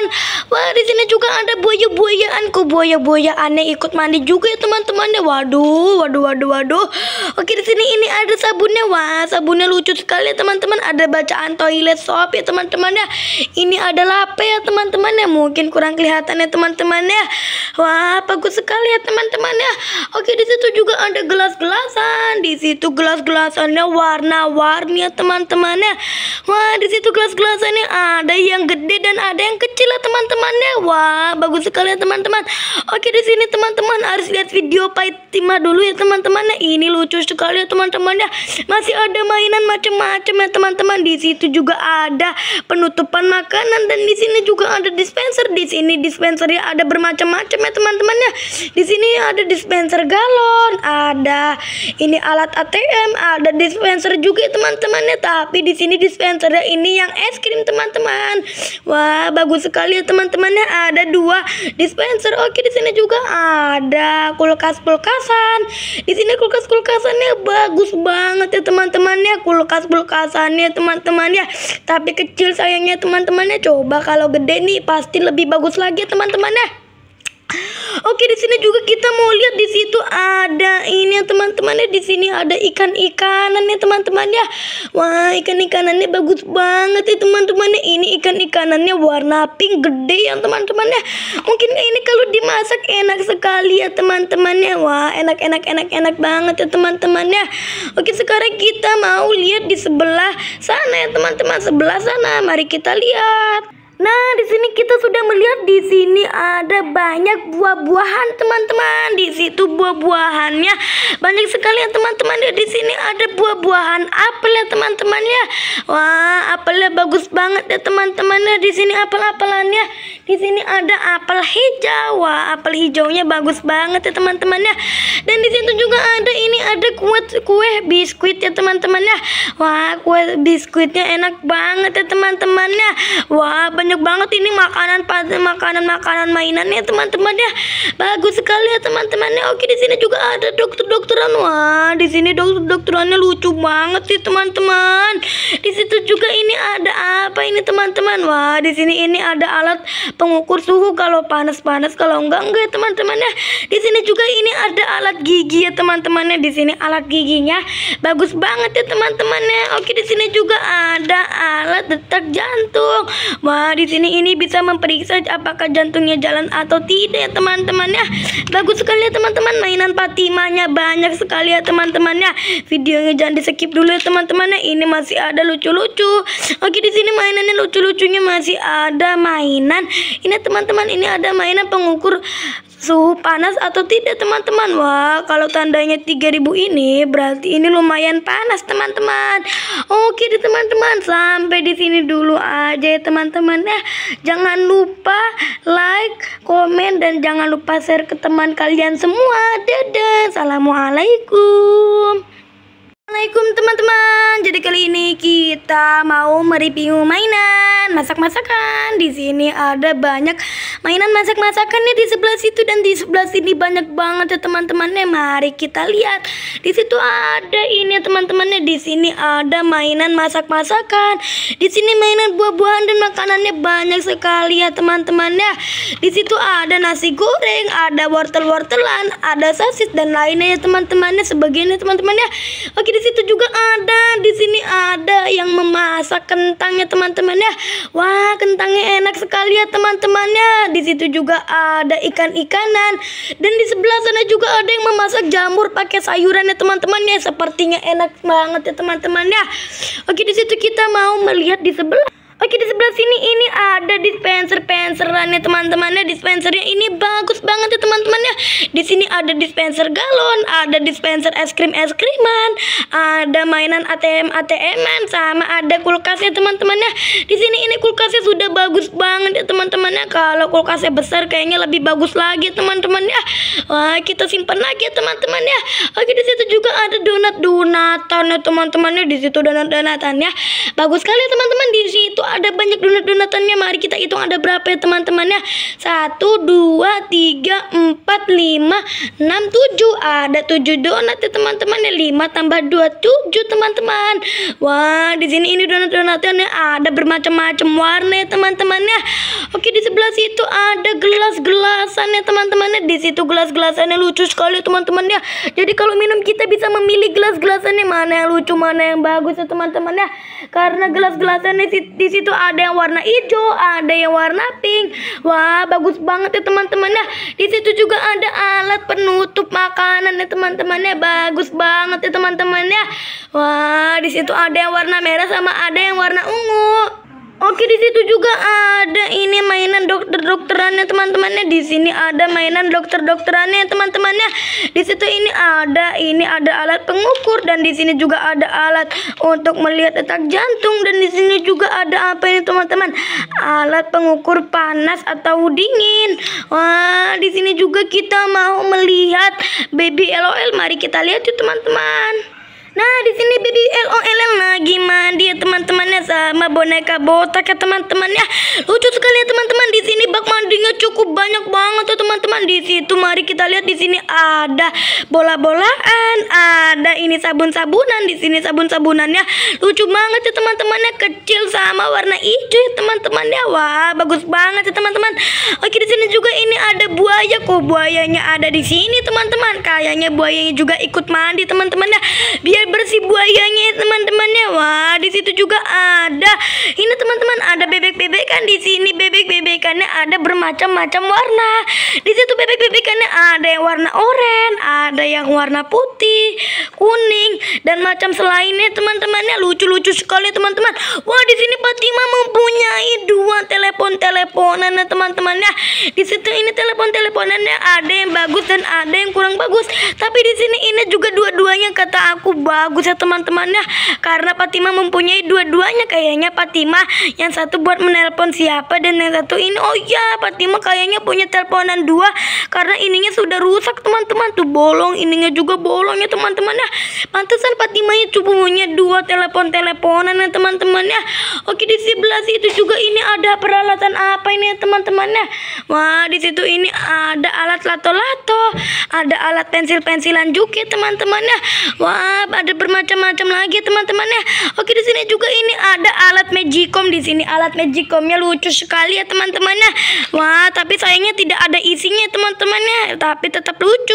teman-teman. Wah, di sini juga ada buaya-buayaanku. Buaya-buayaannya ikut mandi juga ya, teman-teman. Waduh, waduh, waduh, waduh. Oke, di sini ini ada sabunnya. Wah, sabunnya lucu sekali ya, teman-teman. Ada bacaan toilet soap ya, teman-teman ya. Ini ada lape ya, teman-teman ya. Mungkin kurang kelihatan ya, teman-teman ya. Wah, bagus sekali ya teman-teman ya. Oke, di situ juga ada gelas-gelasan. Di situ gelas-gelasannya warna-warni ya teman-teman ya. Wah, di situ gelas-gelasannya ada yang gede dan ada yang kecil ya teman-teman ya. Wah, bagus sekali ya teman-teman. Oke, di sini teman-teman harus lihat video Pai Paitima dulu ya teman-teman ya. Ini lucu sekali ya teman-teman ya. Masih ada mainan macam-macam ya teman-teman. Di situ juga ada penutupan makanan dan di sini juga ada dispenser. Di sini dispensernya ada bermacam-macam ya teman-temannya. Di sini ada dispenser galon, ada ini alat ATM, ada dispenser juga teman-temannya. Tapi di sini dispenser ini yang es krim teman-teman. Wah, bagus sekali ya teman-temannya. Ada dua dispenser. Oke, di sini juga ada kulkas-kulkasan. Di sini kulkas-kulkasannya bagus banget ya teman-temannya. Kulkas-kulkasannya teman-temannya. Tapi kecil sayangnya teman-temannya. Coba kalau gede nih pasti lebih bagus lagi ya teman-temannya. Oke di sini juga kita mau lihat di situ ada ini ya teman-temannya di sini ada ikan-ikanan ya teman-teman ya. Wah ikan-ikanannya bagus banget ya teman-temannya. Ini ikan-ikanannya warna pink gede ya teman-temannya. Mungkin ini kalau dimasak enak sekali ya teman-temannya. Wah enak-enak enak-enak banget ya teman-temannya. Oke sekarang kita mau lihat di sebelah sana ya teman-teman sebelah sana. Mari kita lihat. Nah, di sini kita sudah melihat di sini ada banyak buah-buahan, teman-teman. Di situ buah-buahannya banyak sekali ya, teman-teman. Ya, di sini ada buah-buahan apel ya, teman-teman ya. Wah, apelnya bagus banget ya, teman-teman ya. Di sini apel-apelannya di sini ada apel hijau. Wah, apel hijaunya bagus banget ya teman-teman ya. Dan di situ juga ada ini ada kue kue biskuit ya teman-teman ya. Wah, kue biskuitnya enak banget ya teman-teman ya. Wah, banyak banget ini makanan makanan makanan mainannya teman-teman ya. Bagus sekali ya teman-teman ya. Oke, di sini juga ada dokter-dokteran. Wah, di sini dokter-dokterannya lucu banget sih teman-teman. Di situ juga ini ada apa ini teman-teman? Wah, di sini ini ada alat pengukur suhu kalau panas-panas kalau enggak enggak teman-temannya di sini juga ini ada alat gigi ya teman-temannya di sini alat giginya bagus banget ya teman-temannya oke di sini juga ada alat detak jantung wah di sini ini bisa memeriksa apakah jantungnya jalan atau tidak ya teman-temannya bagus sekali ya teman-teman mainan patimanya banyak sekali ya teman-temannya videonya jangan di skip dulu ya teman-temannya ini masih ada lucu-lucu oke di sini mainannya lucu-lucunya masih ada mainan ini teman-teman ini ada mainan pengukur suhu panas atau tidak teman-teman. Wah, kalau tandanya 3000 ini berarti ini lumayan panas teman-teman. Oke deh teman-teman, sampai di sini dulu aja ya teman-teman ya. Jangan lupa like, komen dan jangan lupa share ke teman kalian semua. Dadah. Assalamualaikum. Assalamualaikum teman-teman. Jadi kali ini kita mau mereview mainan masak-masakan. Di sini ada banyak mainan masak-masakan nih di sebelah situ dan di sebelah sini banyak banget ya teman-temannya. Mari kita lihat. Di situ ada ini ya, teman-temannya. Di sini ada mainan masak-masakan. Di sini mainan buah-buahan dan makanannya banyak sekali ya teman-temannya. Di situ ada nasi goreng, ada wortel-wortelan, ada sosis dan lainnya ya teman-temannya. Sebagiannya teman-temannya. Oke, situ juga ada, di sini ada yang memasak kentangnya teman-teman ya. Wah, kentangnya enak sekali ya teman-temannya. Di situ juga ada ikan-ikanan dan di sebelah sana juga ada yang memasak jamur pakai sayuran ya teman-teman ya. Sepertinya enak banget ya teman-teman ya. Oke, di situ kita mau melihat di sebelah Oke di sebelah sini ini ada dispenser-penserannya teman-temannya dispensernya ini bagus banget ya teman-temannya. Di sini ada dispenser galon, ada dispenser es krim es kriman, ada mainan ATM ATM-an, sama ada kulkasnya teman-temannya. Di sini ini kulkasnya sudah bagus banget ya teman-temannya. Kalau kulkasnya besar kayaknya lebih bagus lagi teman-temannya. Wah kita simpan lagi ya teman-temannya. Oke di situ juga ada donat-donatan ya teman-temannya. Di situ donat-donatannya bagus sekali ya teman-teman di situ ada banyak donat-donatannya Mari kita hitung ada berapa ya teman-temannya Satu dua tiga empat lima enam tujuh. Ada tujuh donat ya teman temannya ya 5 tambah dua tujuh teman-teman Wah di sini ini donat-donatannya ada bermacam-macam warna ya teman temannya Oke di sebelah situ ada gelas-gelasan ya teman temannya Di situ gelas-gelasannya lucu sekali teman-teman ya Jadi kalau minum kita bisa memilih gelas-gelasannya Mana yang lucu mana yang bagus ya teman temannya Karena gelas-gelasannya di situ situ ada yang warna hijau, ada yang warna pink. Wah, bagus banget ya teman-teman ya. Di situ juga ada alat penutup makanan ya teman-teman ya. Bagus banget ya teman-teman ya. Wah, di situ ada yang warna merah sama ada yang warna ungu Oke, di situ juga ada ini mainan dokter-dokterannya teman-temannya. Di sini ada mainan dokter-dokterannya teman-temannya. Di situ ini ada ini ada alat pengukur dan di sini juga ada alat untuk melihat detak jantung dan di sini juga ada apa ini teman-teman? Alat pengukur panas atau dingin. Wah, di sini juga kita mau melihat baby LOL. Mari kita lihat yuk teman-teman. Nah, di sini baby LOL lagi sama boneka botak ya teman-teman ya. Lucu sekali ya teman-teman di sini bak mandinya cukup banyak banget tuh ya, teman-teman di situ. Mari kita lihat di sini ada bola-bolaan, ada ini sabun-sabunan di sini sabun-sabunannya. Lucu banget ya teman-teman ya kecil sama warna hijau ya teman-teman ya. Wah, bagus banget ya teman-teman. Oke, di sini juga ini ada buaya kok. Buayanya ada di sini teman-teman. Kayaknya buayanya juga ikut mandi teman-teman ya. Biar bersih buayanya teman-teman ya. Wah, di situ juga ada. Ini teman-teman ada bebek-bebek kan di sini bebek-bebekannya ada bermacam-macam warna. Di situ bebek-bebekannya ada yang warna oranye, ada yang warna putih, kuning dan macam selainnya teman-temannya lucu-lucu sekali teman-teman. Wah, di sini Fatima mempunyai dua telepon-teleponan ya teman-temannya. Di situ ini telepon-teleponannya ada yang bagus dan ada yang kurang bagus. Tapi di sini ini juga dua-duanya kata aku bagus ya teman-temannya karena Fatima mem mempunyai dua-duanya kayaknya Fatimah yang satu buat menelpon siapa dan yang satu ini oh ya Fatimah kayaknya punya teleponan dua karena ininya sudah rusak teman-teman tuh bolong ininya juga bolongnya teman-teman ya pantesan Fatimahnya cuma punya dua telepon teleponan ya teman-teman ya Oke di sebelah situ juga ini ada peralatan apa ini ya teman-temannya? Wah di situ ini ada alat lato-lato, ada alat pensil-pensilan juga teman-temannya. Wah ada bermacam-macam lagi teman-temannya. Oke di sini juga ini ada alat magicom di sini alat magicomnya lucu sekali ya teman-temannya. Wah tapi sayangnya tidak ada isinya teman-temannya, tapi tetap lucu.